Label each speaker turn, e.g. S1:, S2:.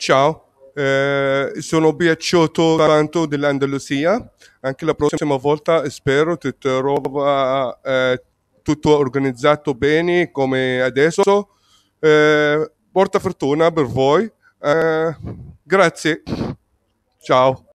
S1: Ciao, eh, sono piaciuto tanto dell'Andalusia. Anche la prossima volta spero ti trovo eh, tutto organizzato bene come adesso. Eh, porta fortuna per voi. Eh, grazie. Ciao.